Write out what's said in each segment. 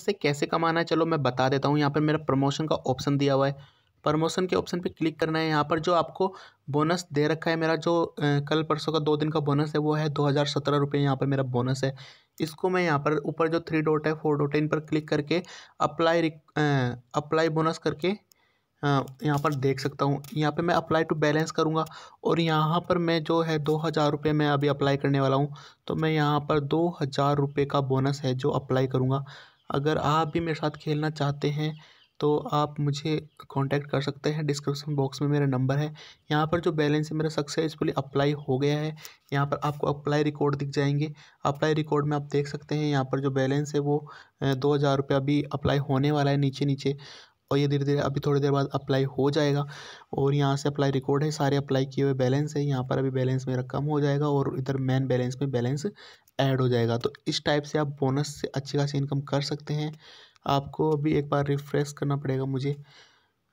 से कैसे कमाना है चलो मैं बता देता हूँ यहाँ पर मेरा प्रमोशन का ऑप्शन दिया हुआ है प्रमोशन के ऑप्शन पे क्लिक करना है यहाँ पर जो आपको बोनस दे रखा है मेरा जो कल परसों का दो दिन का बोनस है वो है दो हज़ार सत्रह रुपये यहाँ पर मेरा बोनस है इसको मैं यहाँ पर ऊपर जो थ्री डॉट है फोर डॉट है इन पर क्लिक करके अप्लाई अप्लाई बोनस करके यहाँ पर देख सकता हूँ यहाँ पे मैं अप्लाई टू बैलेंस करूँगा और यहाँ पर मैं जो है दो हज़ार रुपये मैं अभी अप्लाई करने वाला हूँ तो मैं यहाँ पर दो हज़ार रुपये का बोनस है जो अप्लाई करूँगा अगर आप भी मेरे साथ खेलना चाहते हैं तो आप मुझे कांटेक्ट कर सकते हैं डिस्क्रिप्शन बॉक्स में मेरा नंबर है यहाँ पर जो बैलेंस है मेरा सक्सेसफुली अप्लाई हो गया है यहाँ पर आपको अप्लाई रिकॉर्ड दिख जाएंगे अप्लाई रिकॉर्ड में आप देख सकते हैं यहाँ पर जो बैलेंस है वो दो हज़ार रुपया भी अप्लाई होने वाला है नीचे नीचे और ये धीरे धीरे अभी थोड़ी देर बाद अप्लाई हो जाएगा और यहाँ से अप्लाई रिकॉर्ड है सारे अप्लाई किए हुए बैलेंस है यहाँ पर अभी बैलेंस मेरा कम हो जाएगा और इधर मेन बैलेंस में बैलेंस ऐड हो जाएगा तो इस टाइप से आप बोनस से अच्छी खासी इनकम कर सकते हैं आपको अभी एक बार रिफ्रेश करना पड़ेगा मुझे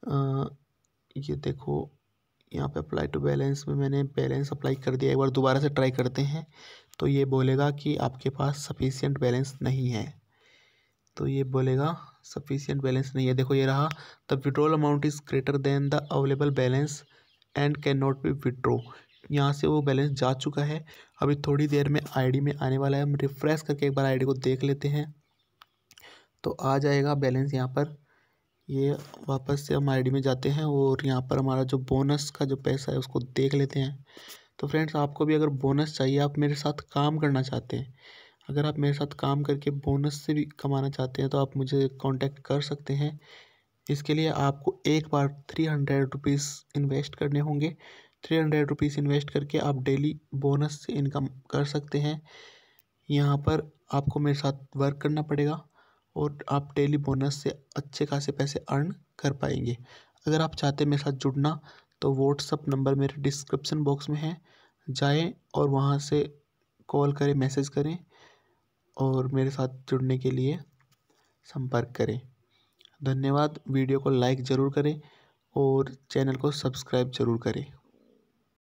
आ, ये देखो यहाँ पे अप्लाई टू बैलेंस में मैंने बैलेंस अप्लाई कर दिया एक बार दोबारा से ट्राई करते हैं तो ये बोलेगा कि आपके पास सफिशियंट बैलेंस नहीं है तो ये बोलेगा सफिशियंट बैलेंस नहीं है देखो ये रहा the withdrawal amount is greater than the available balance and can not be withdraw यहाँ से वो बैलेंस जा चुका है अभी थोड़ी देर में आईडी में आने वाला है हम रिफ़्रेश करके एक बार आईडी को देख लेते हैं तो आ जाएगा बैलेंस यहाँ पर ये वापस से हम आईडी में जाते हैं और यहाँ पर हमारा जो बोनस का जो पैसा है उसको देख लेते हैं तो फ्रेंड्स आपको भी अगर बोनस चाहिए आप मेरे साथ काम करना चाहते हैं अगर आप मेरे साथ काम करके बोनस से भी कमाना चाहते हैं तो आप मुझे कांटेक्ट कर सकते हैं इसके लिए आपको एक बार थ्री हंड्रेड रुपीज़ इन्वेस्ट करने होंगे थ्री हंड्रेड रुपीज़ इन्वेस्ट करके आप डेली बोनस से इनकम कर सकते हैं यहाँ पर आपको मेरे साथ वर्क करना पड़ेगा और आप डेली बोनस से अच्छे खासे पैसे अर्न कर पाएंगे अगर आप चाहते मेरे साथ जुड़ना तो व्हाट्सअप नंबर मेरे डिस्क्रिप्शन बॉक्स में है जाएँ और वहाँ से कॉल करें मैसेज करें और मेरे साथ जुड़ने के लिए संपर्क करें धन्यवाद वीडियो को लाइक ज़रूर करें और चैनल को सब्सक्राइब ज़रूर करें